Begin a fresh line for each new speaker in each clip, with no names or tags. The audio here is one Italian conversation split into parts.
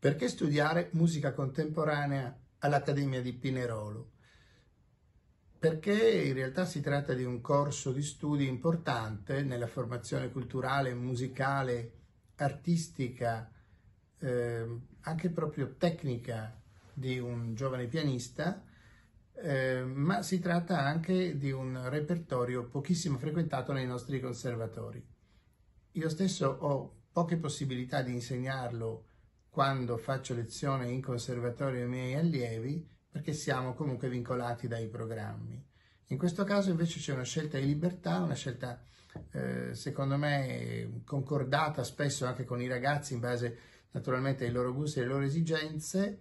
Perché studiare musica contemporanea all'Accademia di Pinerolo? Perché in realtà si tratta di un corso di studi importante nella formazione culturale, musicale, artistica, eh, anche proprio tecnica di un giovane pianista, eh, ma si tratta anche di un repertorio pochissimo frequentato nei nostri conservatori. Io stesso ho poche possibilità di insegnarlo quando faccio lezione in conservatorio ai miei allievi perché siamo comunque vincolati dai programmi. In questo caso invece c'è una scelta di libertà, una scelta eh, secondo me concordata spesso anche con i ragazzi in base naturalmente ai loro gusti e alle loro esigenze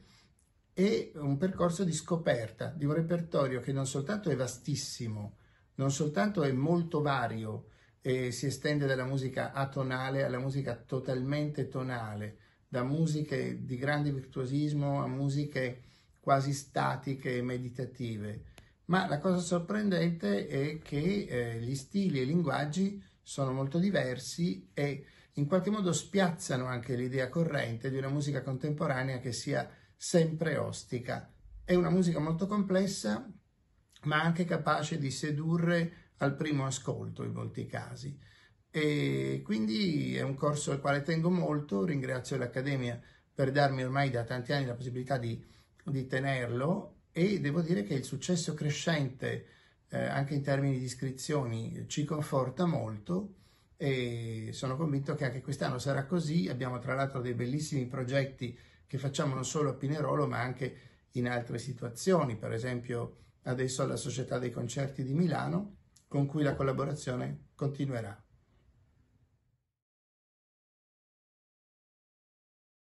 e un percorso di scoperta di un repertorio che non soltanto è vastissimo, non soltanto è molto vario e si estende dalla musica atonale alla musica totalmente tonale, da musiche di grande virtuosismo a musiche quasi statiche e meditative. Ma la cosa sorprendente è che eh, gli stili e i linguaggi sono molto diversi e in qualche modo spiazzano anche l'idea corrente di una musica contemporanea che sia sempre ostica. È una musica molto complessa, ma anche capace di sedurre al primo ascolto in molti casi e quindi è un corso al quale tengo molto, ringrazio l'Accademia per darmi ormai da tanti anni la possibilità di, di tenerlo e devo dire che il successo crescente eh, anche in termini di iscrizioni ci conforta molto e sono convinto che anche quest'anno sarà così, abbiamo tra l'altro dei bellissimi progetti che facciamo non solo a Pinerolo ma anche in altre situazioni, per esempio adesso alla Società dei Concerti di Milano con cui la collaborazione continuerà.